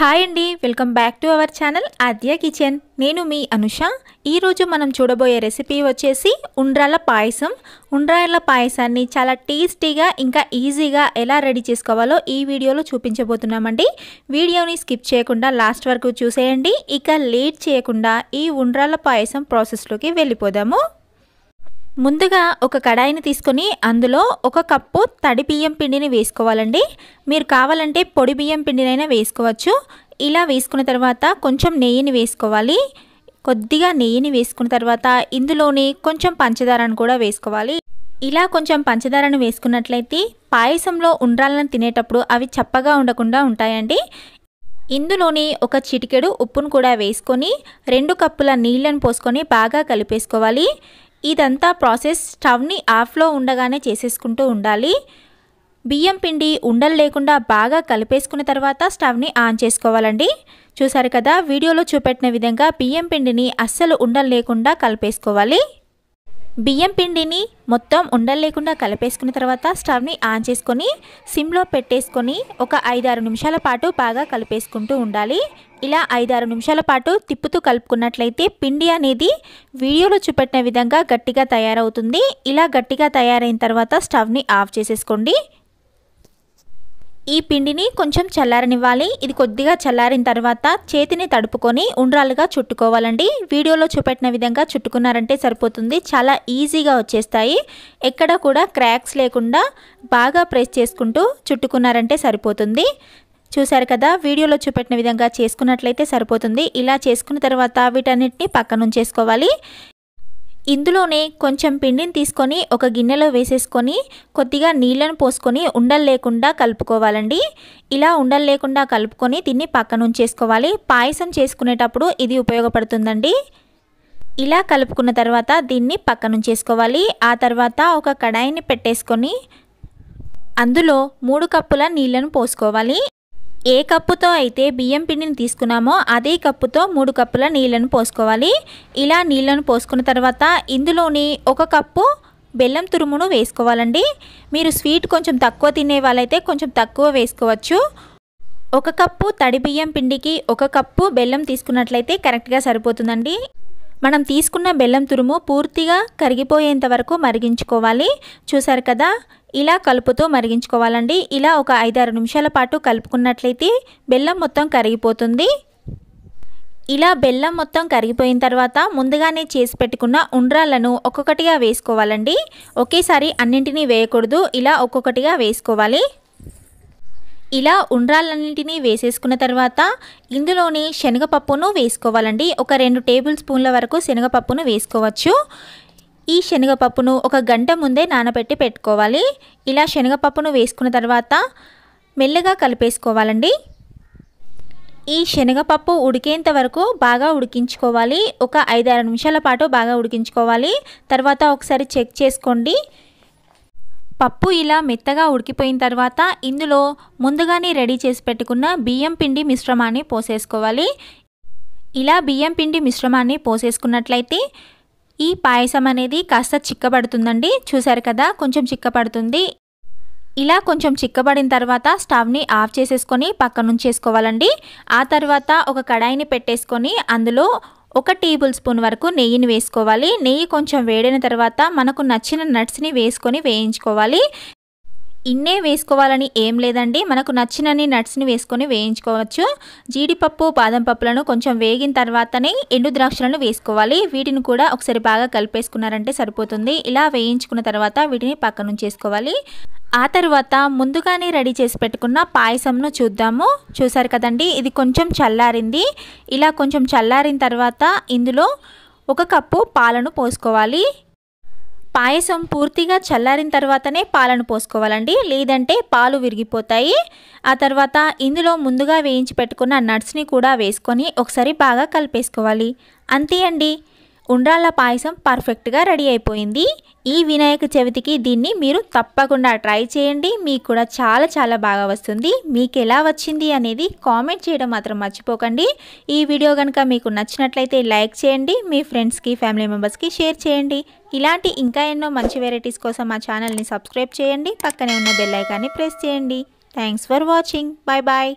hi అండి welcome back to our channel Aadya kitchen నేను మీ అనుష ఈరోజు మనం చూడబోయే రెసిపీ వచ్చేసి ఉండ్రాల పాయసం ఉండ్రాళ్ళ పాయసాన్ని చాలా టేస్టీగా ఇంకా ఈజీగా ఎలా రెడీ చేసుకోవాలో ఈ వీడియోలో చూపించబోతున్నామండి వీడియోని స్కిప్ చేయకుండా లాస్ట్ వరకు చూసేయండి ఇక లేట్ చేయకుండా ఈ ఉండ్రాళ్ళ పాయసం ప్రాసెస్లోకి వెళ్ళిపోదాము ముందుగా ఒక కడాయిని తీసుకొని అందులో ఒక కప్పు తడి బియ్యం పిండిని వేసుకోవాలండి మీరు కావాలంటే పొడి బియ్యం పిండినైనా వేసుకోవచ్చు ఇలా వేసుకున్న తర్వాత కొంచెం నెయ్యిని వేసుకోవాలి కొద్దిగా నెయ్యిని వేసుకున్న తర్వాత ఇందులోనే కొంచెం పంచదారను కూడా వేసుకోవాలి ఇలా కొంచెం పంచదారను వేసుకున్నట్లయితే పాయసంలో ఉండ్రాలను తినేటప్పుడు అవి చప్పగా ఉండకుండా ఉంటాయండి ఇందులోని ఒక చిటికెడు ఉప్పును కూడా వేసుకొని రెండు కప్పుల నీళ్ళను పోసుకొని బాగా కలిపేసుకోవాలి ఇదంతా ప్రాసెస్ స్టవ్ని ఆఫ్లో ఉండగానే చేసేసుకుంటూ ఉండాలి బియ్యం పిండి ఉండలు లేకుండా బాగా కలిపేసుకున్న తర్వాత స్టవ్ని ఆన్ చేసుకోవాలండి చూసారు కదా వీడియోలో చూపెట్టిన విధంగా బియ్యం పిండిని అస్సలు ఉండలు లేకుండా కలిపేసుకోవాలి బియ్యం పిండిని మొత్తం ఉండలేకుండా కలిపేసుకున్న తర్వాత స్టవ్ని ఆన్ చేసుకొని సిమ్లో పెట్టేసుకొని ఒక ఐదారు నిమిషాల పాటు బాగా కలిపేసుకుంటూ ఉండాలి ఇలా ఐదారు నిమిషాల పాటు తిప్పుతూ కలుపుకున్నట్లయితే పిండి అనేది వీడియోలో చూపెట్టిన విధంగా గట్టిగా తయారవుతుంది ఇలా గట్టిగా తయారైన తర్వాత స్టవ్ని ఆఫ్ చేసేసుకోండి ఈ పిండిని కొంచెం చల్లారనివ్వాలి ఇది కొద్దిగా చల్లారిన తర్వాత చేతిని తడుపుకొని ఉండ్రాలుగా చుట్టుకోవాలండి వీడియోలో చూపెట్టిన విధంగా చుట్టుకున్నారంటే సరిపోతుంది చాలా ఈజీగా వచ్చేస్తాయి ఎక్కడ కూడా క్రాక్స్ లేకుండా బాగా ప్రెస్ చేసుకుంటూ చుట్టుకున్నారంటే సరిపోతుంది చూశారు కదా వీడియోలో చూపెట్టిన విధంగా చేసుకున్నట్లయితే సరిపోతుంది ఇలా చేసుకున్న తర్వాత వీటన్నిటిని పక్కనుంచేసుకోవాలి ఇందులోనే కొంచెం పిండిని తీసుకొని ఒక గిన్నెలో వేసేసుకొని కొద్దిగా నీళ్ళను పోసుకొని ఉండలు లేకుండా కలుపుకోవాలండి ఇలా ఉండలు లేకుండా కలుపుకొని దీన్ని పక్కన ఉంచేసుకోవాలి పాయసం చేసుకునేటప్పుడు ఇది ఉపయోగపడుతుందండి ఇలా కలుపుకున్న తర్వాత దీన్ని పక్కన ఉంచేసుకోవాలి ఆ తర్వాత ఒక కడాయిని పెట్టేసుకొని అందులో మూడు కప్పుల నీళ్ళను పోసుకోవాలి ఏ కప్పుతో అయితే బియ్యం పిండిని తీసుకున్నామో అదే కప్పుతో మూడు కప్పుల నీళ్ళను పోసుకోవాలి ఇలా నీళ్ళను పోసుకున్న తర్వాత ఇందులోని ఒక కప్పు బెల్లం తురుమును వేసుకోవాలండి మీరు స్వీట్ కొంచెం తక్కువ తినే వాళ్ళైతే కొంచెం తక్కువ వేసుకోవచ్చు ఒక కప్పు తడి బియ్యం పిండికి ఒక కప్పు బెల్లం తీసుకున్నట్లయితే కరెక్ట్గా సరిపోతుందండి మనం తీసుకున్న బెల్లం తురుము పూర్తిగా కరిగిపోయేంత వరకు మరిగించుకోవాలి చూసారు కదా ఇలా కలుపుతూ మరిగించుకోవాలండి ఇలా ఒక ఐదారు నిమిషాల పాటు కలుపుకున్నట్లయితే బెల్లం మొత్తం కరిగిపోతుంది ఇలా బెల్లం మొత్తం కరిగిపోయిన తర్వాత ముందుగానే చేసి పెట్టుకున్న ఉండ్రాలను ఒక్కొక్కటిగా వేసుకోవాలండి ఒకేసారి అన్నింటినీ వేయకూడదు ఇలా ఒక్కొక్కటిగా వేసుకోవాలి ఇలా ఉండ్రాలన్నింటినీ వేసేసుకున్న తర్వాత ఇందులోని శనగపప్పును వేసుకోవాలండి ఒక రెండు టేబుల్ స్పూన్ల వరకు శనగపప్పును వేసుకోవచ్చు ఈ శనగపప్పును ఒక గంట ముందే నానబెట్టి పెట్టుకోవాలి ఇలా శనగపప్పును వేసుకున్న తర్వాత మెల్లగా కలిపేసుకోవాలండి ఈ శనగపప్పు ఉడికేంత వరకు బాగా ఉడికించుకోవాలి ఒక ఐదారు నిమిషాల పాటు బాగా ఉడికించుకోవాలి తర్వాత ఒకసారి చెక్ చేసుకోండి పప్పు ఇలా మెత్తగా ఉడికిపోయిన తర్వాత ఇందులో ముందుగానే రెడీ చేసి పెట్టుకున్న బియ్యం పిండి మిశ్రమాన్ని పోసేసుకోవాలి ఇలా బియ్యం పిండి మిశ్రమాన్ని పోసేసుకున్నట్లయితే ఈ పాయసం అనేది కాస్త చిక్కబడుతుందండి చూసారు కదా కొంచెం చిక్కబడుతుంది ఇలా కొంచెం చిక్కబడిన తర్వాత స్టవ్ని ఆఫ్ చేసేసుకొని పక్కన వేసుకోవాలండి ఆ తర్వాత ఒక కడాయిని పెట్టేసుకొని అందులో ఒక టేబుల్ స్పూన్ వరకు నెయ్యిని వేసుకోవాలి నెయ్యి కొంచెం వేడిన తర్వాత మనకు నచ్చిన నట్స్ని వేసుకొని వేయించుకోవాలి ఇన్నే వేసుకోవాలని ఏం లేదండి మనకు నచ్చినన్ని నట్స్ని వేసుకొని వేయించుకోవచ్చు జీడిపప్పు బాదం పప్పులను కొంచెం వేగిన తర్వాతనే ఎండు ద్రాక్షలను వేసుకోవాలి వీటిని కూడా ఒకసారి బాగా కలిపేసుకున్నారంటే సరిపోతుంది ఇలా వేయించుకున్న తర్వాత వీటిని వేసుకోవాలి ఆ తర్వాత ముందుగానే రెడీ చేసి పెట్టుకున్న పాయసంను చూద్దాము చూసారు కదండి ఇది కొంచెం చల్లారింది ఇలా కొంచెం చల్లారిన తర్వాత ఇందులో ఒక కప్పు పాలను పోసుకోవాలి పాయసం పూర్తిగా చల్లారిన తర్వాతనే పాలను పోసుకోవాలండి లేదంటే పాలు విరిగిపోతాయి ఆ తర్వాత ఇందులో ముందుగా వేయించి పెట్టుకున్న నట్స్ని కూడా వేసుకొని ఒకసారి బాగా కలిపేసుకోవాలి అంతే అండి ఉండ్రాళ్ళ పాయసం పర్ఫెక్ట్గా రెడీ అయిపోయింది ఈ వినాయక చవితికి దీన్ని మీరు తప్పకుండా ట్రై చేయండి మీకు కూడా చాలా చాలా బాగా వస్తుంది మీకు ఎలా వచ్చింది అనేది కామెంట్ చేయడం మాత్రం మర్చిపోకండి ఈ వీడియో కనుక మీకు నచ్చినట్లయితే లైక్ చేయండి మీ ఫ్రెండ్స్కి ఫ్యామిలీ మెంబర్స్కి షేర్ చేయండి ఇలాంటి ఇంకా ఎన్నో మంచి వెరైటీస్ కోసం మా ఛానల్ని సబ్స్క్రైబ్ చేయండి పక్కనే ఉన్న బెల్లైకాన్ని ప్రెస్ చేయండి thanks for watching bye bye